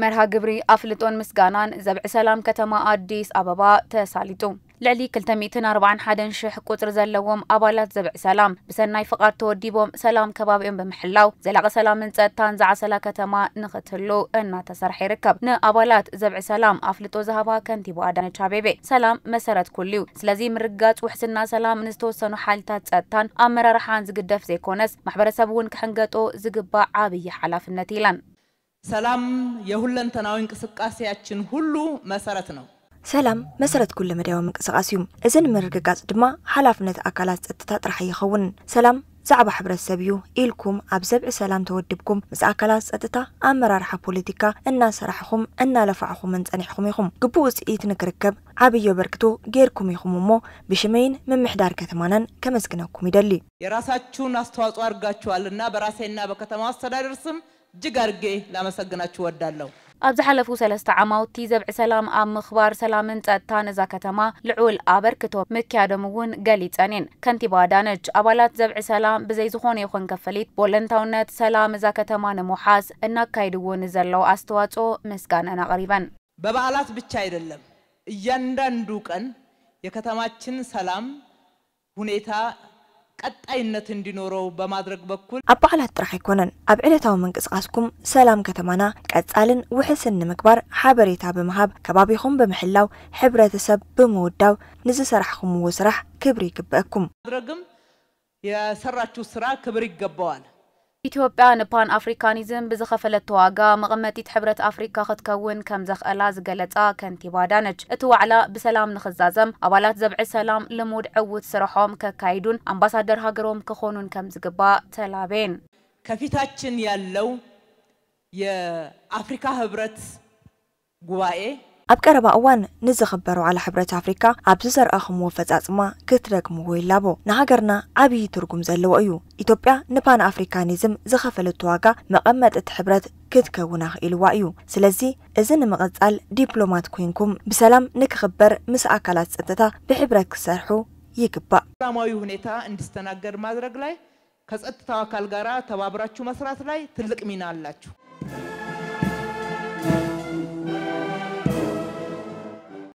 مرها قبري أفلتون مسجانان زبع سلام كتما أديس أبابا تساليتو لعلي كلتميتنا ربعن حدن شح قطر زلوهم أبالات زبع سلام بسناي فقار توديبهم سلام كباب كبابين بمحلو زلق سلام من زتان زع سلاكة ما نغتلو إن تسرح ركب ن أبالات زبع سلام أفلتو زهبا كنتي بوعدان شابيبي سلام مسرت كليو سلازي من وحسن وحسنا سلام نستو سنو حالتات زتان أمر رحان زقدف زيكونس محبر سبون كحنقاتو زقبا عابي حلاف النتيلان ሰላም የሁለንተናዊ እንቅስቃሴያችን ሁሉ መሰረት ነው። ሰላም መሰረት ኩሉ መዳያዊ ምንቅስቓስ እዩ እዘን ምርግጋፅ ድማ ሓላፍነት ኣካላት ፀጥታ ጥራሕ ይኸውን ሰላም ዛዕባ ሕብረተሰብ እዩ ኢልኩም ኣብ ዘብዒ ሰላም ተወዲብኩም ምስ ኣካላት ፀጥታ ኣመራርሓ ፖለቲካ እናሰራሕኹም እናለፋዕኹምን ፀኒሕኹም ኢኹም ግቡእ ውፅኢት ንክርከብ ዓብዮ በርክቶ ጌርኩም ኢኹም እሞ ብሽመይን ምምሕዳር ከተማናን ከመስግነኩም ይደሊ የራሳችሁን አስተዋጽኦ ኣርጋችኋልና በራሴና በከተማ አስተዳደር ስም እጅግ አድርጌ ላመሰግናችሁ ወዳለሁ። ኣብ ዝሓለፉ ሰለስተ ዓማውቲ ዘብዒ ሰላም ኣብ ምኽባር ሰላምን ፀጥታን እዛ ከተማ ልዑል ኣበርክቶ ምክያዶም እውን ገሊፀን እየን ከንቲባ ዳነች ኣባላት ዘብዒ ሰላም ብዘይ ዝኾነ ይኹን ከፈሊት ቦለንታውነት ሰላም እዛ ከተማ ንምውሓስ እናካይድዎ ንዘለዉ ኣስተዋጽኦ ምስጋነን ኣቕሪበን በበዓላት ብቻ አይደለም እያንዳንዱ ቀን የከተማችን ሰላም ሁኔታ ቀጣይነት እንዲኖረው በማድረግ በኩል በዓላት ጥራሕ ኣይኮነን ኣብ ዕለታዊ ምንቅስቃስኩም ሰላም ከተማና ቀጻልን ውሕስን ንምግባር ሓበሬታ ብምሃብ ከባቢኹም ብምሕላው ሕብረተሰብ ብምውዳው ንዝሰራሕኩምዎ ስራሕ ክብሪ ይግብአኩም ማድረግም የሰራችሁ ስራ ክብር ይገባዋል። ኢትዮጵያ ንፓን ኣፍሪካኒዝም ብዝኸፈለቶ ዋጋ መቐመጢት ሕብረት ኣፍሪካ ክትከውን ከም ዘኽእላ ዝገለጻ ከንቲባ ዳነች እቲ ዋዕላ ብሰላም ንኽዛዘም ኣባላት ዘብዒ ሰላም ልሙድ ዕውት ስርሖም ከካይዱን ኣምባሳደር ሃገሮም ክኾኑን ከም ዝግባእ ተላቤን ከፊታችን ያለው የአፍሪካ ህብረት ጉባኤ ኣብ ቀረባ እዋን ንዝኽበሩ ዋዕላ ሕብረት ኣፍሪካ ኣብዚ ዝዘርኣኽምዎ ፈፃፅማ ክትደግምዎ ይላቦ ንሃገርና ዓብዪ ትርጉም ዘለዎ እዩ ኢትዮጵያ ንፓን ኣፍሪካኒዝም ዝኸፈለቱ ዋጋ መቐመጢት ሕብረት ክትከውን ኣኽኢልዋ እዩ ስለዚ እዚ ንምቕጻል ዲፕሎማት ኮንኩም ብሰላም ንክኽበር ምስ ኣካላት ፀጥታ ብሕብረት ክሰርሑ ይግባእ ሰላማዊ ሁኔታ እንዲስተናገድ ማድረግ ላይ ከጸጥታው ኣካል ጋር ተባብራችሁ መስራት ላይ ትልቅ ሚና አላችሁ።